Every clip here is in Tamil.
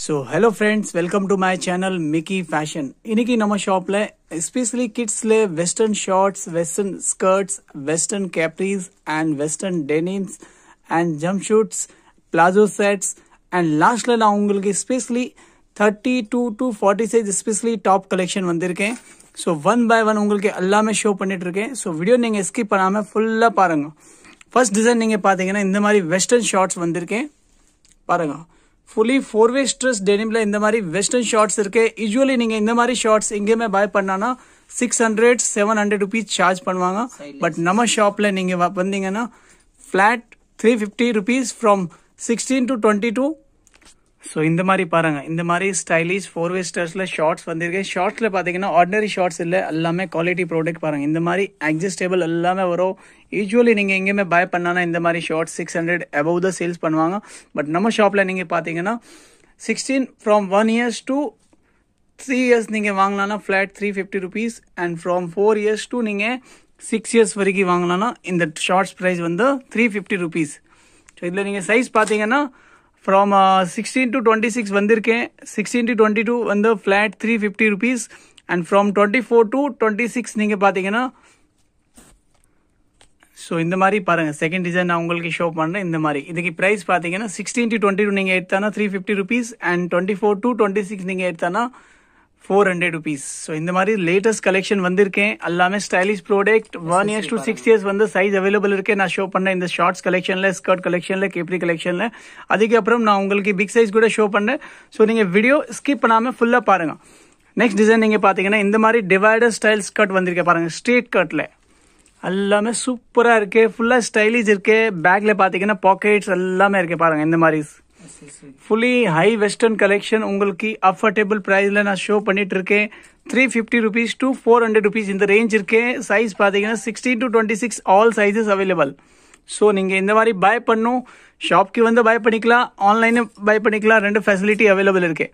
So hello friends welcome to my channel Mickey fashion इनकी नम शॉप एस्पेशली किड्स ले western shorts western skirts western capris and western denims and jumpsuits palazzo sets and last ले ना उंगली स्पेशली 32 टू 40 से स्पेशली टॉप कलेक्शन வந்திரு கே சோ 1 பை 1 உங்களுக்கு எல்லாமே ஷோ பண்ணிட்டு இருக்கேன் சோ வீடியோ நீங்க ஸ்கிப் பண்ணாம ஃபுல்லா பாருங்க ஃபர்ஸ்ட் டிசைன் நீங்க பாத்தீங்கன்னா இந்த மாதிரி வெஸ்டர்ன் ஷார்ட்ஸ் வந்திருக்கேன் பாருங்க fully four way stretch denim मारे वेस्टर्न शार्ट यूजी शार्ट्स इंगेमे बाय पड़ा six hundred seven hundred rupee charge पड़वा बट नम शापी flat three fifty rupee from sixteen to twenty two so இந்த மாதிரி பாருங்க இந்த மாதிரி ஸ்டைலிஷ் ஃபோர் வெஸ்டர்ஸ்ல ஷார்ட்ஸ் வந்திருக்கேன் ஷார்ட்ஸ்ல பாத்தீங்கன்னா ஆர்டனரி ஷார்ட்ஸ் இல்ல எல்லாமே குவாலிட்டி ப்ராடக்ட் பாருங்க இந்த மாதிரி எக்ஸ்டெஸ்பல் எல்லாமே வரோ யூசுअली நீங்க இங்கே போய் பைய பண்ணான இந்த மாதிரி ஷார்ட் 600 above the sales பண்ணுவாங்க பட் நம்ம ஷாப்ல நீங்க பாத்தீங்கன்னா 16 from 1 years to 3 years நீங்க வாங்கலானா 플랫 350 rupees and from 4 years to நீங்க 6 years வరికి வாங்கலானா இந்த ஷார்ட்ஸ் பிரைஸ் வந்து 350 rupees சோ இதெல்லாம் நீங்க சைஸ் பாத்தீங்கன்னா from sixteen to twenty six வந்திருக்கேன் சிக்ஸ்டீன் டு டுவெண்ட்டி டூ வந்து flat three fifty rupees and from twenty four to twenty six நீங்கள் பார்த்தீங்கன்னா ஸோ இந்த மாதிரி பாருங்கள் செகண்ட் டிசைன் நான் உங்களுக்கு ஷோ பண்ணுறேன் இந்த மாதிரி இதுக்கு ப்ரைஸ் பார்த்தீங்கன்னா சிக்ஸ்டீன் டு டுவெண்ட்டி டூ நீங்கள் எடுத்தானா three fifty rupees and twenty four to twenty six நீங்கள் எடுத்தானா ஃபோர் ஹண்ட்ரட் ருபீஸ் ஸோ இந்த மாதிரி லேட்டஸ்ட் கலெக்ஷன் வந்திருக்கேன் எல்லாமே stylish product one years to six years வந்து சைஸ் அவைலபிள் இருக்கு நான் ஷோ பண்ணேன் இந்த ஷார்ட்ஸ் கலெக்ஷனில் ஸ்கர்ட் கலெக்ஷனில் கேப்ரி கலெக்ஷனில் அதுக்கப்புறம் நான் உங்களுக்கு பிக் சைஸ் கூட ஷோ பண்ணேன் ஸோ நீங்கள் வீடியோ ஸ்கிப் பண்ணாமல் ஃபுல்லாக பாருங்கள் நெக்ஸ்ட் டிசைன் நீங்கள் பார்த்தீங்கன்னா இந்த மாதிரி டிவைடர் ஸ்டைல் ஸ்கர்ட் வந்திருக்கேன் பாருங்கள் ஸ்ட்ரீட் கட்ல எல்லாமே சூப்பராக இருக்கு ஃபுல்லாக ஸ்டைலிஷ் இருக்குது பேக்கில் பார்த்தீங்கன்னா பாக்கெட்ஸ் எல்லாமே இருக்கு பாருங்கள் இந்த மாதிரி ஃபுல்லி ஹை வெஸ்டர்ன் கலெக்ஷன் உங்களுக்கு அஃபர்டபுள் ப்ரைஸில் நான் ஷோ பண்ணிட்டு இருக்கேன் three fifty rupees to four hundred rupees இந்த ரேஞ்ச் இருக்கேன் சைஸ் பார்த்தீங்கன்னா sixteen to twenty six all sizes available so நீங்கள் இந்த மாதிரி பை பண்ணும் ஷாப்க்கு வந்து பை பண்ணிக்கலாம் ஆன்லைனும் பை பண்ணிக்கலாம் ரெண்டு ஃபெசிலிட்டி அவைலபிள் இருக்குது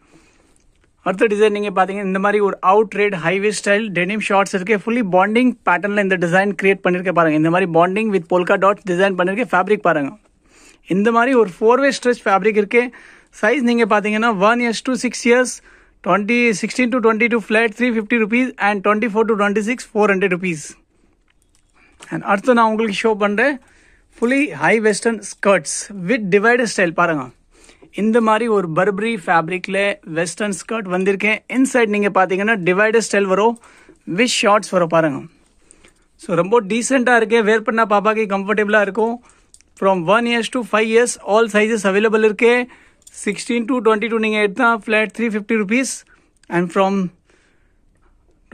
அடுத்த டிசைன் நீங்கள் பார்த்தீங்கன்னா இந்த மாதிரி ஒரு out rate highway style denim shorts இருக்குது ஃபுல்லி பாண்டிங் பேட்டர்னில் இந்த டிசைன் கிரியேட் பண்ணியிருக்கேன் பாருங்கள் இந்த மாதிரி banding with polka dots design பண்ணியிருக்கேன் ஃபேப்ரிக் பாருங்கள் இந்த மாதிரி ஒரு ஃபோர் வே ஸ்ட்ரெச் ஃபேப்ரிக் இருக்குது சைஸ் நீங்கள் பார்த்தீங்கன்னா one years to six years twenty sixteen to twenty two flat three fifty rupees and twenty four to twenty six four hundred rupees and அடுத்து நான் உங்களுக்கு ஷோ பண்ணுறேன் fully high western skirts with divider style பாருங்கள் இந்த மாதிரி ஒரு பர்பரி ஃபேப்ரிக்கில் வெஸ்டர்ன் ஸ்கர்ட் வந்திருக்கேன் இன்சைட் நீங்கள் பார்த்தீங்கன்னா டிவைடர் ஸ்டைல் வரும் வித் ஷார்ட்ஸ் வரும் பாருங்கள் ஸோ ரொம்ப டீசெண்டாக இருக்கேன் வேர் பண்ணால் பாப்பாக்கு கம்ஃபர்டபுளாக இருக்கும் from one years to five years all sizes available இருக்கு சிக்ஸ்டீன் டு டுவெண்ட்டி டூ நீங்கள் எடுத்தால் flat three fifty rupees and from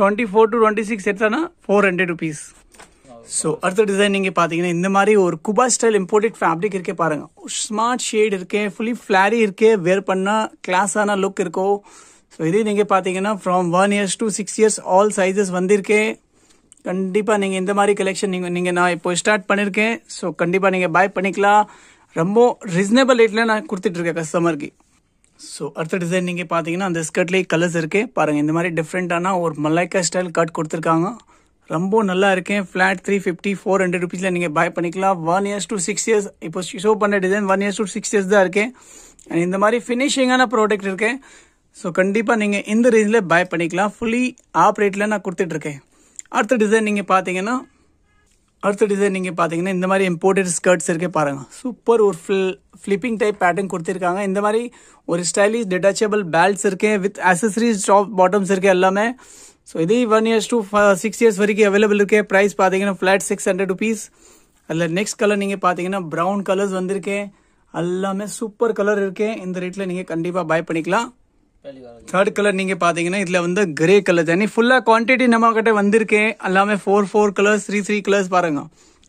twenty four to twenty six எடுத்தானா ஃபோர் ஹண்ட்ரட் ருபீஸ் ஸோ அடுத்த டிசைன் நீங்கள் பார்த்தீங்கன்னா இந்த மாதிரி ஒரு குபா ஸ்டைல் இம்போர்ட்டட் ஃபேப்ரிக் இருக்கே பாருங்க ஸ்மார்ட் ஷேட் இருக்கே ஃபுல்லி ஃப்ளாரி இருக்கே வேர் பண்ணால் கிளாஸான லுக் இருக்கும் ஸோ இதே நீங்கள் பார்த்தீங்கன்னா from one years to six years all sizes வந்திருக்கேன் கண்டிப்பாக நீங்கள் இந்த மாதிரி கலெக்ஷன் நீங்கள் நீங்கள் நான் இப்போ ஸ்டார்ட் பண்ணியிருக்கேன் ஸோ கண்டிப்பாக நீங்கள் பை பண்ணிக்கலாம் ரொம்ப ரீசனபிள் ரேட்டில் நான் கொடுத்துட்ருக்கேன் கஸ்டமருக்கு ஸோ அடுத்த டிசைன் நீங்கள் பார்த்தீங்கன்னா அந்த ஸ்கர்ட்லேயே கலர்ஸ் இருக்குது பாருங்கள் இந்த மாதிரி டிஃப்ரெண்ட்டான ஒரு மல்லாய்க்கா ஸ்டைல் கட் கொடுத்துருக்காங்க ரொம்ப நல்லா இருக்கேன் flat three fifty four hundred ருபீஸில் நீங்கள் பை பண்ணிக்கலாம் one years to six years இப்போ ஷோ பண்ண design one years to six years தான் இருக்கேன் அண்ட் இந்த மாதிரி ஃபினிஷிங்கான ப்ராடக்ட் இருக்கேன் ஸோ கண்டிப்பாக நீங்கள் இந்த ரேஞ்சில் பை பண்ணிக்கலாம் ஃபுல்லி ஆப் ரேட்டில் நான் கொடுத்துட்ருக்கேன் அடுத்த டிசைன் நீங்கள் பார்த்தீங்கன்னா அடுத்த டிசைன் நீங்கள் பார்த்தீங்கன்னா இந்த மாதிரி இம்போர்ட்டட் ஸ்கர்ட்ஸ் இருக்கே பாருங்கள் சூப்பர் ஒரு ஃபில் ஃப்ளிப்பிங் டைப் பேட்டர்ன் கொடுத்துருக்காங்க இந்த மாதிரி ஒரு ஸ்டைலிஷ் டிட்டாச்சபிள் பேல்ட்ஸ் இருக்கேன் வித் அசசரிஸ் டாப் பாட்டம்ஸ் இருக்குது எல்லாமே ஸோ இதே one years to six years வரைக்கும் அவைலபிள் இருக்கே ப்ரைஸ் பார்த்தீங்கன்னா ஃப்ளாட் சிக்ஸ் ஹண்ட்ரட் ருபீஸ் அதில் நெக்ஸ்ட் கலர் நீங்கள் பார்த்தீங்கன்னா ப்ரௌன் கலர்ஸ் வந்திருக்கேன் எல்லாமே சூப்பர் கலர் இருக்கேன் இந்த ரேட்டில் நீங்கள் கண்டிப்பாக பை பண்ணிக்கலாம் தேர்ட் கலர் நீங்கள் பார்த்தீங்கன்னா இதில் வந்து கிரே கலர் தண்ணி ஃபுல்லாக குவான்டிட்டி கிட்ட வந்திருக்கேன் எல்லாமே four four colours three three colours பாருங்க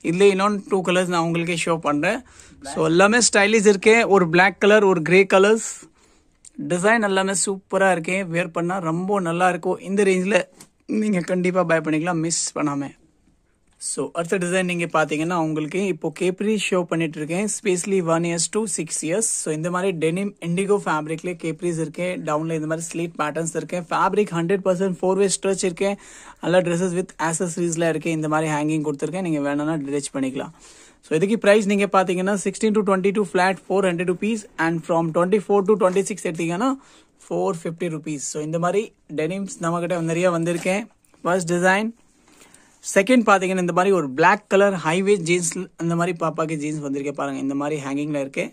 இதில் இன்னொன்று டூ கலர்ஸ் நான் உங்களுக்கே ஷோ பண்ணுறேன் ஸோ எல்லாமே ஸ்டைலிஷ் இருக்கேன் ஒரு பிளாக் கலர் ஒரு கிரே கலர்ஸ் டிசைன் எல்லாமே சூப்பராக இருக்கேன் வேர் பண்ணால் ரொம்ப நல்லா இருக்கும் இந்த ரேஞ்சில் நீங்கள் கண்டிப்பாக பை பண்ணிக்கலாம் மிஸ் பண்ணாமல் ஸோ அடுத்த டிசைன் நீங்கள் பார்த்தீங்கன்னா உங்களுக்கு இப்போ கேப்ரி ஷோ பண்ணிட்டு இருக்கேன் specially one years to six years so இந்த மாதிரி டெனிம் இண்டிகோ ஃபேப்ரிக்ல கேப்ரிஸ் இருக்கேன் டவுன்ல இந்த மாதிரி ஸ்லீட் பேட்டர்ன்ஸ் இருக்கேன் fabric hundred percent four way stretch இருக்கேன் நல்லா ட்ரெஸ்ஸஸ் வித் ஆசசரிஸ்லாம் இருக்கேன் இந்த மாதிரி ஹேங்கிங் கொடுத்துருக்கேன் நீங்கள் வேணும்னா ட்ரெச் பண்ணிக்கலாம் ஸோ இதுக்கு ப்ரைஸ் நீங்கள் பார்த்தீங்கன்னா sixteen to twenty two flat four hundred rupees and from twenty four to twenty six எடுத்தீங்கன்னா ஃபோர் ஃபிஃப்டி ருபீஸ் ஸோ இந்த மாதிரி டெனிம்ஸ் நம்மகிட்ட நிறைய வந்திருக்கேன் ஃபர்ஸ்ட் டிசைன் செகண்ட் பார்த்தீங்கன்னா இந்த மாதிரி ஒரு பிளாக் கலர் ஹைவே ஜீன்ஸ் அந்த மாதிரி பாப்பாக்கு ஜீன்ஸ் வந்திருக்கே பாருங்கள் இந்த மாதிரி ஹேங்கிங்ல இருக்குது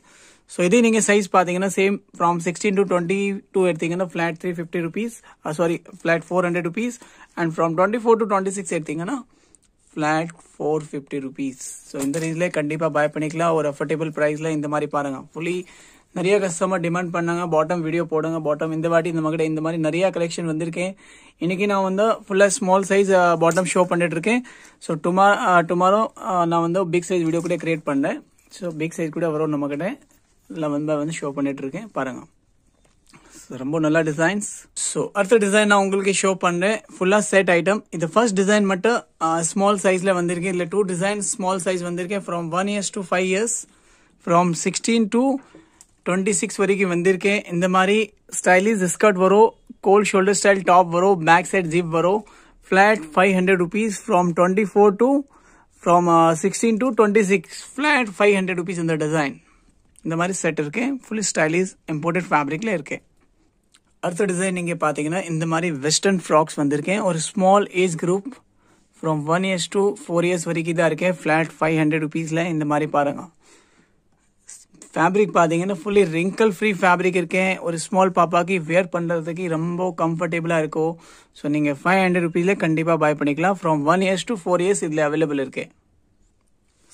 ஸோ இதே நீங்கள் சைஸ் பார்த்தீங்கன்னா same from sixteen to twenty two எடுத்தீங்கன்னா flat three fifty rupees sorry flat four hundred rupees and from twenty four to twenty six எடுத்தீங்கன்னா flat four fifty rupees so இந்த ரேஞ்சில் கண்டிப்பாக பை பண்ணிக்கலாம் ஒரு அஃபர்டபுள் ப்ரைஸில் இந்த மாதிரி பாருங்கள் ஃபுல்லி நிறைய கஸ்டமர் டிமாண்ட் பண்ணாங்க பாட்டம் வீடியோ போடுங்க பாட்டம் இந்த வாட்டி இந்த மாதிரி இந்த மாதிரி நிறைய கலெக்ஷன் வந்திருக்கேன் இன்னைக்கு நான் வந்து ஃபுல்லாக ஸ்மால் சைஸ் பாட்டம் ஷோ பண்ணிட்டு இருக்கேன் ஸோ டுமா டுமாரோ நான் வந்து பிக் சைஸ் வீடியோ கூட கிரியேட் பண்ணேன் ஸோ பிக் சைஸ் கூட வரும் நம்மக்கிட்ட லெவன் பை வந்து ஷோ பண்ணிட்டு இருக்கேன் பாருங்க ரொம்ப நல்ல டிசைன்ஸ் ஸோ அடுத்த டிசைன் நான் உங்களுக்கு ஷோ பண்ணுறேன் ஃபுல்லாக செட் ஐட்டம் இது ஃபர்ஸ்ட் டிசைன் மட்டும் ஸ்மால் சைஸில் வந்திருக்கேன் இல்லை டூ டிசைன் ஸ்மால் சைஸ் வந்திருக்கேன் from one years to five years from sixteen to 26 ವರಿಕಿ મંદિરಕ್ಕೆ ಇಂದ್ಮಾರಿ ಸ್ಟೈಲಿಶ್ ಡಿಸ್ಕೌಂಟ್ ವರೋ ಕೋಲ್ ಶೋಲ್ಡರ್ ಸ್ಟೈಲ್ ಟಾಪ್ ವರೋ ಮ್ಯಾಕ್ ಸೈಡ್ ಜಿಪ್ ವರೋ flat 500 rupees from 24 to from 16 to 26 flat 500 rupees ಇಂದ ಡಿಸೈನ್ ಇಂದ್ಮಾರಿ ಸೆಟ್ ಇರ್ಕೆ ಫುಲ್ ಸ್ಟೈಲಿಶ್ ಇಂಪೋರ್ಟೆಡ್ ಫ್ಯಾಬ್ರಿಕ್ ನಲ್ಲಿ ಇರ್ಕೆ ಅರ್ಧ ಡಿಸೈನಿಂಗ್ ಗೆ ಪಾತಿಂಗಾ ಇಂದ್ಮಾರಿ ವೆಸ್ಟರ್ನ್ ಫ್ರಾಕ್ಸ್ ಬಂದಿರಕೆ ಒಂದು small age group from 1 year to 4 year ವರಿಕಿ ಇದಾರ್ಕೆ ಫ್ಲಾಟ್ 500 ರೂಪೀಸ್ ಲೇ ಇಂದ್ಮಾರಿ ಬಾರಂಗಾ ஃபேப்ரிக் பார்த்தீங்கன்னா ஃபுல்லி ரிங்கிள் ஃப்ரீ ஃபேப்ரிக் இருக்கேன் ஒரு ஸ்மால் பாப்பாக்கு வேர் பண்ணுறதுக்கு ரொம்ப கம்ஃபர்டபுளாக இருக்கும் ஸோ நீங்கள் ஃபைவ் ஹண்ட்ரட் ருபீஸில் கண்டிப்பாக பை பண்ணிக்கலாம் from one years to four years இதில் அவைலபிள் இருக்கு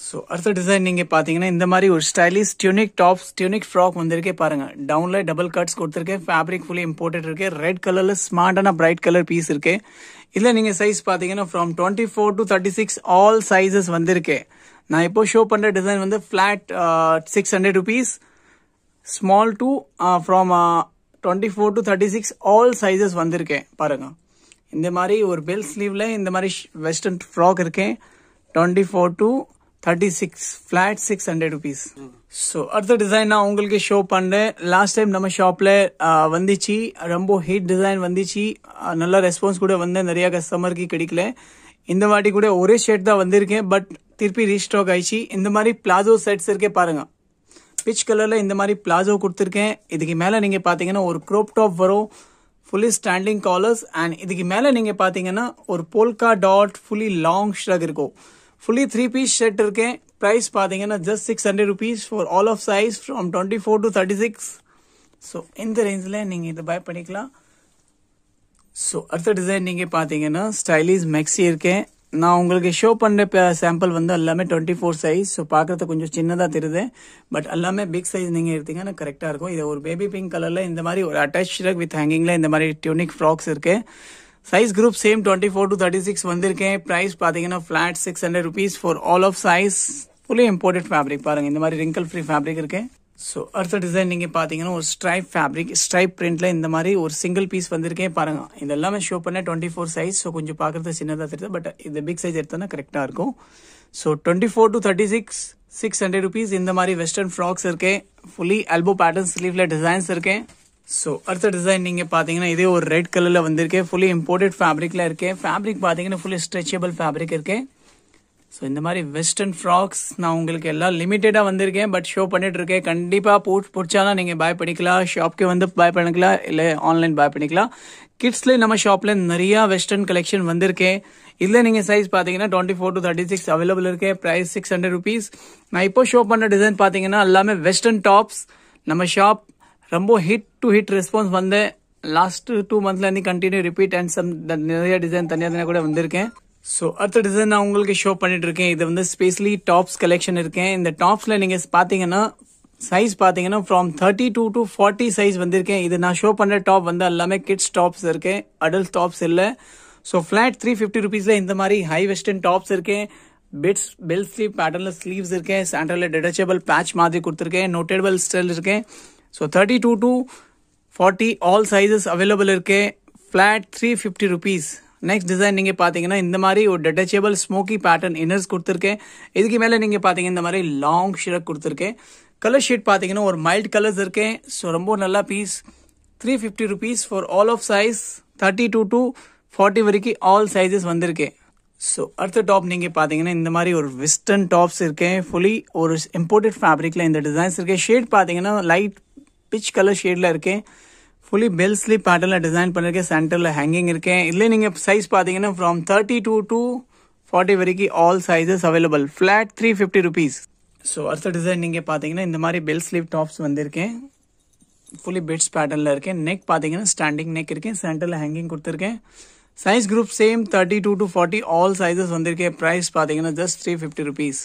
ஸோ அடுத்த டிசைன் நீங்கள் பார்த்தீங்கன்னா இந்த மாதிரி ஒரு stylish tunic tops tunic frock வந்திருக்கே பாருங்கள் டவுனில் டபுள் கட்ஸ் கொடுத்துருக்கேன் ஃபேப்ரிக் ஃபுல்லி இம்போர்ட்டட் இருக்கு ரெட் கலரில் ஸ்மார்ட்டான பிரைட் கலர் பீஸ் இருக்கு இதில் நீங்கள் சைஸ் பார்த்தீங்கன்னா from twenty four to thirty six all sizes வந்திருக்கு நான் இப்போ ஷோ பண்ணுற டிசைன் வந்து flat six hundred rupees small to from twenty four to thirty six all sizes வந்திருக்கேன் பாருங்க இந்த மாதிரி ஒரு பெல் ஸ்லீவில் இந்த மாதிரி வெஸ்டர்ன் ஃப்ராக் இருக்கேன் twenty four to thirty six flat six hundred rupees so அடுத்த டிசைன் நான் உங்களுக்கு ஷோ பண்ணேன் லாஸ்ட் டைம் நம்ம ஷாப்பில் uh, வந்துச்சு ரொம்ப ஹீட் டிசைன் வந்துச்சு uh, நல்ல ரெஸ்பான்ஸ் கூட வந்தேன் நிறையா கஸ்டமருக்கு கிடைக்கல இந்த வாட்டி கூட ஒரே ஷர்ட் தான் வந்திருக்கேன் பட் திருப்பி ரீஸ்டாக் ஆயிடுச்சு இந்த மாதிரி பிளாசோ செட்ஸ் இருக்கே பாருங்கள் பிச் கலரில் இந்த மாதிரி பிளாசோ கொடுத்துருக்கேன் இதுக்கு மேலே நீங்கள் பார்த்தீங்கன்னா ஒரு க்ரோப் டாப் வரும் ஃபுல்லி ஸ்டாண்டிங் காலர்ஸ் அண்ட் இதுக்கு மேலே நீங்கள் பார்த்தீங்கன்னா ஒரு polka dot fully long shrug இருக்கும் ஃபுல்லி த்ரீ பீஸ் ஷர்ட் இருக்கேன் ப்ரைஸ் பார்த்தீங்கன்னா just six hundred rupees for all of size from twenty four to thirty six so இந்த ரேஞ்சில் நீங்கள் இதை பை பண்ணிக்கலாம் ஸோ அடுத்த டிசைன் நீங்கள் பார்த்தீங்கன்னா ஸ்டைலிஷ் மெக்ஸி இருக்கேன் நான் உங்களுக்கு ஷோ பண்ணுற சாம்பிள் வந்து எல்லாமே டுவெண்ட்டி ஃபோர் சைஸ் ஸோ பார்க்குறது கொஞ்சம் சின்னதாக தெரியுது பட் எல்லாமே பிக் சைஸ் நீங்கள் எடுத்தீங்கன்னா கரெக்டாக இருக்கும் இது ஒரு பேபி பிங்க் கலரில் இந்த மாதிரி ஒரு அட்டாச் ஷிரக் வித் ஹேங்கிங்கில் இந்த மாதிரி டியூனிக் ஃப்ராக்ஸ் இருக்குது size group same twenty four to thirty six வந்திருக்கேன் ப்ரைஸ் பார்த்தீங்கன்னா flat six hundred rupees for all of size fully imported fabric பாருங்கள் இந்த மாதிரி ரிங்கிள் ஃப்ரீ ஃபேப்ரிக் இருக்குது ஸோ அடுத்த டிசைன் நீங்கள் பார்த்தீங்கன்னா ஒரு ஸ்ட்ரைப் ஃபேப்ரிக் ஸ்ட்ரைப் பிரிண்ட்டில் இந்த மாதிரி ஒரு சிங்கிள் பீஸ் வந்திருக்கேன் பாருங்கள் இது எல்லாமே ஷோ பண்ண டுவெண்ட்டி ஃபோர் சைஸ் ஸோ கொஞ்சம் பார்க்குறது சின்னதாக தெரியுது பட் இது பிக் சைஸ் எடுத்தோம்னா கரெக்டாக இருக்கும் so twenty four to thirty six six hundred rupees இந்த மாதிரி வெஸ்டர்ன் ஃப்ராக்ஸ் இருக்கேன் ஃபுல்லி அல்போ பேட்டர்ன் ஸ்லீவில் டிசைன்ஸ் இருக்கேன் ஸோ அடுத்த டிசைன் நீங்கள் பார்த்தீங்கன்னா இதே ஒரு ரெட் கலரில் வந்திருக்கேன் ஃபுல்லி இம்போர்ட்டட் ஃபேப்ரிக்கில் இருக்கேன் ஃபேப்ரிக் பார்த்தீங்கன்னா ஃபுல்லி ஸ்ட்ரெச்சபிள் ஃபேப்ரிக் இருக்கேன் ஸோ இந்த மாதிரி வெஸ்டர்ன் ஃப்ராக்ஸ் நான் உங்களுக்கு எல்லாம் லிமிட்டடாக வந்திருக்கேன் பட் ஷோ பண்ணிட்டு இருக்கேன் கண்டிப்பாக போ பிடிச்சாலும் நீங்கள் பாய் பண்ணிக்கலாம் ஷாப்க்கு வந்து பாய் பண்ணிக்கலாம் இல்லை ஆன்லைன் பாய் பண்ணிக்கலாம் கிட்ஸ்லேயும் நம்ம ஷாப்பில் நிறையா வெஸ்டர்ன் கலெக்ஷன் வந்திருக்கேன் இதில் நீங்கள் சைஸ் பார்த்தீங்கன்னா twenty four to thirty six available இருக்கு ப்ரைஸ் சிக்ஸ் ஹண்ட்ரட் ருபீஸ் நான் இப்போ ஷோ பண்ண டிசைன் பார்த்தீங்கன்னா எல்லாமே வெஸ்டர்ன் டாப்ஸ் நம்ம ஷாப் ரொம்ப ஹிட் டு ஹிட் ரெஸ்பான்ஸ் வந்தேன் லாஸ்ட் டூ மந்த்லேருந்து கண்டினியூ ரிப்பீட் அண்ட் சம் நிறைய டிசைன் தனியாக தனியாக கூட வந்திருக்கேன் ஸோ அடுத்த டிசைன் நான் உங்களுக்கு ஷோ பண்ணிட்டு இருக்கேன் இது வந்து ஸ்பெஷலி டாப்ஸ் கலெக்ஷன் இருக்கேன் இந்த டாப்ஸில் நீங்கள் பார்த்தீங்கன்னா சைஸ் பார்த்தீங்கன்னா from thirty two to forty size வந்திருக்கேன் இது நான் ஷோ பண்ணுற டாப் வந்து எல்லாமே கிட்ஸ் டாப்ஸ் இருக்கேன் அடல்ட் டாப்ஸ் இல்லை ஸோ ஃப்ளாட் த்ரீ ஃபிஃப்டி ருபீஸில் இந்த மாதிரி ஹை வெஸ்டர்ன் டாப்ஸ் இருக்கேன் பெட்ஸ் பெல் ஸ்லீவ் பேட்டர்னில் ஸ்லீவ்ஸ் இருக்கேன் சாண்டரில் டிடச்சபிள் பேட்ச் மாதிரி கொடுத்துருக்கேன் நோட்டேபிள் ஸ்டைல் இருக்கேன் so thirty two to forty all sizes available இருக்கேன் flat three fifty rupees next design நீங்கள் பார்த்தீங்கன்னா இந்த மாதிரி ஒரு டெட்டச்சேபிள் ஸ்மோக்கி பேட்டர்ன் இன்னர்ஸ் கொடுத்துருக்கேன் இதுக்கு மேலே நீங்கள் பார்த்தீங்கன்னா இந்த மாதிரி லாங் ஷிரக் கொடுத்துருக்கேன் கலர் ஷீட் பார்த்தீங்கன்னா ஒரு மைல்ட் கலர்ஸ் இருக்கேன் ஸோ ரொம்ப நல்லா piece three fifty rupees for all of size thirty two to forty வரைக்கும் ஆல் சைஸஸ் வந்திருக்கு ஸோ அடுத்த டாப் நீங்கள் பார்த்தீங்கன்னா இந்த மாதிரி ஒரு வெஸ்டர்ன் டாப்ஸ் இருக்கேன் ஃபுல்லி ஒரு இம்போர்ட்டட் ஃபேப்ரிக்கில் இந்த டிசைன்ஸ் இருக்குது ஷேட் பார்த்தீங்கன்னா லைட் பிச் கலர் ஷேடில் இருக்கேன் ஃபுல்லி பெல் ஸ்லீப் பேட்டர்ல டிசைன் பண்ணியிருக்கேன் சென்டரில் ஹேங்கிங் இருக்கேன் இதுல நீங்கள் சைஸ் பார்த்தீங்கன்னா from thirty two to forty வரைக்கும் all sizes available flat three fifty rupees so அடுத்த டிசைன் நீங்கள் பார்த்தீங்கன்னா இந்த மாதிரி பெல் ஸ்லீப் டாப்ஸ் வந்திருக்கேன் ஃபுல்லி பெட்ஸ் பேட்டர்னில் இருக்கேன் நெக் பார்த்தீங்கன்னா ஸ்டாண்டிங் நெக் இருக்கேன் சென்டரில் ஹேங்கிங் கொடுத்துருக்கேன் size group same thirty two to forty all sizes வந்திருக்கேன் ப்ரைஸ் பார்த்தீங்கன்னா just three fifty rupees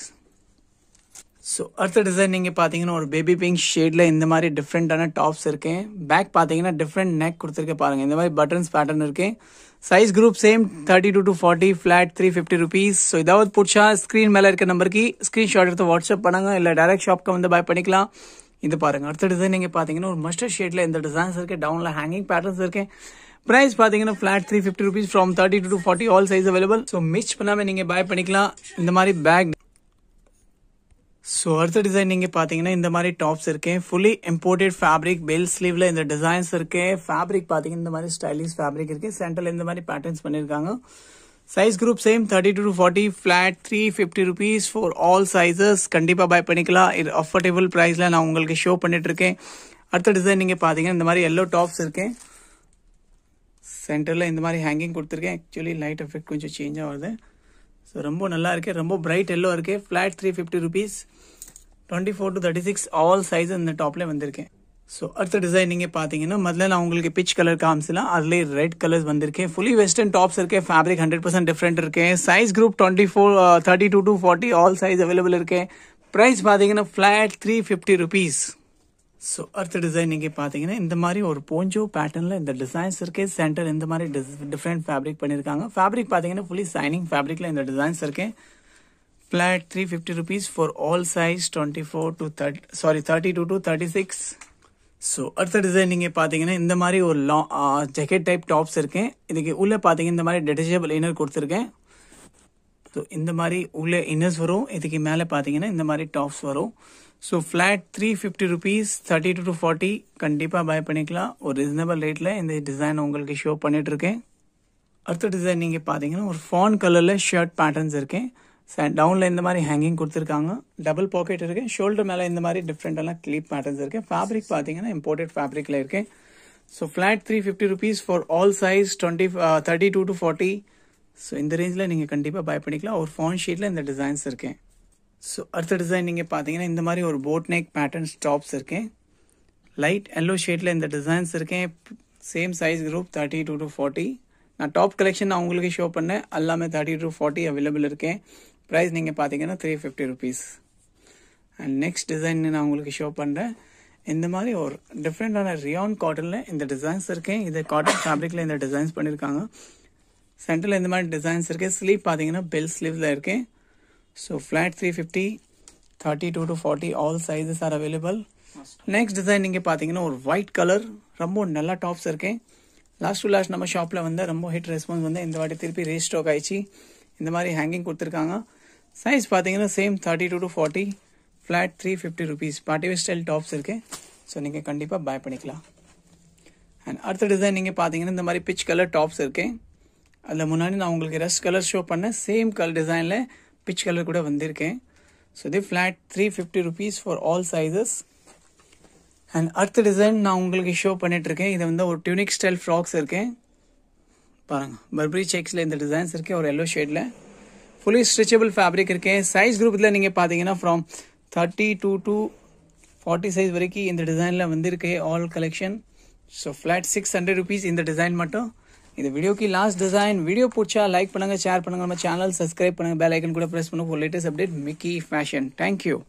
so அடுத்த டிசைன் நீங்கள் பார்த்தீங்கன்னா ஒரு பேபி பிங்க் ஷேடில் இந்த மாதிரி டிஃப்ரெண்ட்டான டாப்ஸ் இருக்கேன் பேக் பார்த்தீங்கன்னா டிஃப்ரெண்ட் நெக் கொடுத்துருக்க பாருங்கள் இந்த மாதிரி பட்டன்ஸ் பேட்டர்ன் இருக்குது size group same thirty two to forty flat three fifty rupees so இதாவது பிடிச்சா ஸ்க்ரீன் மேலே இருக்க நம்பருக்கு ஸ்க்ரீன்ஷாட் எடுத்து வாட்ஸ்அப் பண்ணுங்கள் இல்லை டேரக்ட் ஷாப்க்கு வந்து பை பண்ணிக்கலாம் இது பாருங்கள் அடுத்த டிசைன் நீங்கள் பார்த்தீங்கன்னா ஒரு மஸ்டர் ஷேடில் இந்த டிசைன்ஸ் இருக்குது டவுனில் ஹேங்கிங் பேட்டர்ன்ஸ் இருக்கேன் ப்ரைஸ் பார்த்தீங்கன்னா flat three fifty rupees from thirty two to forty all size available so miss பண்ணாமல் நீங்கள் பை பண்ணிக்கலாம் இந்த மாதிரி பேக் ஸோ அடுத்த டிசைன் நீங்கள் பார்த்தீங்கன்னா இந்த மாதிரி டாப்ஸ் இருக்கேன் ஃபுல்லி இம்போர்ட்டட் ஃபேப்ரிக் பெல் ஸ்லீவில் இந்த டிசைன்ஸ் இருக்கேன் ஃபேப்ரிக் பார்த்தீங்கன்னா இந்த மாதிரி ஸ்டைலிஷ் ஃபேப்ரிக் இருக்குது சென்டரில் இந்த மாதிரி பேட்டர்ன்ஸ் பண்ணியிருக்காங்க size group same thirty two to forty flat three fifty rupees for all sizes கண்டிப்பாக பை பண்ணிக்கலாம் இது அஃபோர்டபுள் ப்ரைஸில் நான் உங்களுக்கு ஷோ இருக்கேன் அடுத்த டிசைன் நீங்கள் பார்த்தீங்கன்னா இந்த மாதிரி எல்லோ டாப்ஸ் இருக்கேன் சென்டரில் இந்த மாதிரி ஹேங்கிங் கொடுத்துருக்கேன் ஆக்சுவலி லைட் எஃபெக்ட் கொஞ்சம் சேஞ்சாக வருது ஸோ ரொம்ப நல்லா இருக்குது ரொம்ப பிரைட் எல்லோ இருக்குது flat three fifty rupees twenty four to thirty six all size இந்த டாப்லேயே வந்திருக்கேன் ஸோ அடுத்த டிசைன் நீங்கள் பார்த்தீங்கன்னா முதல்ல நான் உங்களுக்கு பிச் கலர் காமிச்சலாம் அதுலேயே ரெட் கலர்ஸ் வந்திருக்கேன் ஃபுல்லி வெஸ்டர்ன் டாப்ஸ் இருக்கு ஃபேப்ரிக் ஹண்ட்ரட் பர்சன்ட் டிஃப்ரெண்ட் இருக்கேன் size group twenty four thirty two to forty all size available இருக்கேன் ப்ரைஸ் பார்த்தீங்கன்னா flat three fifty rupees so அடுத்த டிசைன் நீங்கள் பார்த்தீங்கன்னா இந்த மாதிரி ஒரு போஞ்சோ பேட்டர்னில் இந்த டிசைன்ஸ் இருக்கு சென்டர் இந்த மாதிரி டிஸ் டிஃப்ரெண்ட் ஃபேப்ரிக் பண்ணியிருக்காங்க ஃபேப்ரிக் பார்த்தீங்கன்னா ஃபுல்லி சைனிங் ஃபேப்ரிக்கில் இந்த டிசைன்ஸ் இருக்கு flat three fifty rupees for all size twenty four to third sorry thirty two to thirty six so அடுத்த டிசைன் நீங்கள் பார்த்தீங்கன்னா இந்த மாதிரி ஒரு லா ஜெக்கெட் டைப் டாப்ஸ் இருக்கேன் இதுக்கு உள்ளே பார்த்தீங்கன்னா இந்த மாதிரி டெடிஜபிள் இன்னர் கொடுத்துருக்கேன் ஸோ இந்த மாதிரி உள்ளே இன்னர்ஸ் வரும் இதுக்கு மேலே பார்த்தீங்கன்னா இந்த மாதிரி டாப்ஸ் வரும் so flat three fifty rupees thirty two to forty கண்டிப்பாக பை பண்ணிக்கலாம் ஒரு ரீசனபிள் ரேட்டில் இந்த டிசைன் உங்களுக்கு ஷோ பண்ணிகிட்ருக்கேன் அடுத்த டிசைன் நீங்கள் பார்த்தீங்கன்னா ஒரு ஃபான் கலரில் ஷர்ட் பேட்டர்ன்ஸ் இருக்கேன் டவுனில் இந்த மாதிரி ஹேங்கிங் கொடுத்துருக்காங்க டபுள் பாக்கெட் இருக்குது ஷோல்டர் மேலே இந்த மாதிரி டிஃப்ரெண்ட்டெல்லாம் கிளிப் பேட்டர்ன்ஸ் இருக்குது ஃபேப்ரிக் பார்த்தீங்கன்னா இம்போர்ட்டட் ஃபேப்ரிக்கில் இருக்குது so flat three fifty rupees for all size twenty thirty two to forty so இந்த ரேஞ்சில் நீங்கள் கண்டிப்பாக பை பண்ணிக்கலாம் ஒரு ஃபான் ஷீட்டில் இந்த டிசைன்ஸ் இருக்கேன் ஸோ அடுத்த டிசைன் நீங்கள் பார்த்தீங்கன்னா இந்த மாதிரி ஒரு போட் நெக் பேட்டர்ன்ஸ் டாப்ஸ் இருக்கேன் லைட் எல்லோ ஷேட்டில் இந்த டிசைன்ஸ் இருக்கேன் same size group thirty two to forty நான் டாப் கலெக்ஷன் நான் உங்களுக்கு ஷோ பண்ணேன் எல்லாமே தேர்ட்டி டூ ஃபார்ட்டி அவைலபிள் இருக்கேன் ப்ரைஸ் நீங்கள் பார்த்தீங்கன்னா three fifty rupees and next design நான் உங்களுக்கு ஷோ பண்ணுறேன் இந்த மாதிரி ஒரு டிஃப்ரெண்ட்டான ரியான் காட்டனில் இந்த டிசைன்ஸ் இருக்கேன் இது காட்டன் ஃபேப்ரிக்கில் இந்த டிசைன்ஸ் பண்ணியிருக்காங்க சென்டரில் இந்த மாதிரி டிசைன்ஸ் இருக்குது ஸ்லீவ் பார்த்தீங்கன்னா பெல் ஸ்லீவ்ஸில் இருக்கேன் So flat 350, 32 to 40 all sizes are available. Next design நீங்கள் பார்த்தீங்கன்னா ஒரு ஒயிட் கலர் ரொம்ப நல்லா டாப்ஸ் இருக்கேன் லாஸ்ட் டு லாஸ்ட் நம்ம ஷாப்பில் வந்து ரொம்ப ஹிட் ரெஸ்பான்ஸ் வந்து இந்த வாட்டி திருப்பி ரீஸ்டாக் ஆயிடுச்சு இந்த மாதிரி ஹேங்கிங் கொடுத்துருக்காங்க சைஸ் பார்த்தீங்கன்னா same thirty two to forty flat three fifty rupees party wear style tops இருக்கு ஸோ நீங்கள் கண்டிப்பாக பை பண்ணிக்கலாம் அண்ட் அடுத்த டிசைன் நீங்கள் பார்த்தீங்கன்னா இந்த மாதிரி பிச் கலர் டாப்ஸ் இருக்கு அதில் முன்னாடி நான் உங்களுக்கு ரெஸ்ட் கலர் ஷோ பண்ணேன் சேம் கலர் டிசைனில் பிச் கலர் கூட வந்திருக்கேன் ஸோ இது flat three fifty rupees for all sizes and அடுத்த டிசைன் நான் உங்களுக்கு ஷோ பண்ணிகிட்ருக்கேன் இதை வந்து ஒரு டியூனிக் ஸ்டைல் ஃப்ராக்ஸ் இருக்கேன் பாருங்கள் பர்பரி செக்ஸில் இந்த டிசைன்ஸ் இருக்குது ஒரு எல்லோ ஷேடில் ஃபுல்லி ஸ்ட்ரெச்சபிள் ஃபேப்ரிக் இருக்கேன் சைஸ் குரூப்பில் நீங்கள் பார்த்தீங்கன்னா from thirty two to forty size வரைக்கும் இந்த டிசைனில் வந்திருக்கு all collection so flat six hundred rupees இந்த டிசைன் மட்டும் இந்த வீடியோக்கு லாஸ்ட் டிசைன் வீடியோ பிடிச்சா லைக் பண்ணுங்க ஷேர் பண்ணுங்க நம்ம சேனல் சப்ஸ்கிரைப் பண்ணுங்க பெல் ஐக்கன் கூட பிரஸ் பண்ணுங்க for latest update Mickey fashion thank you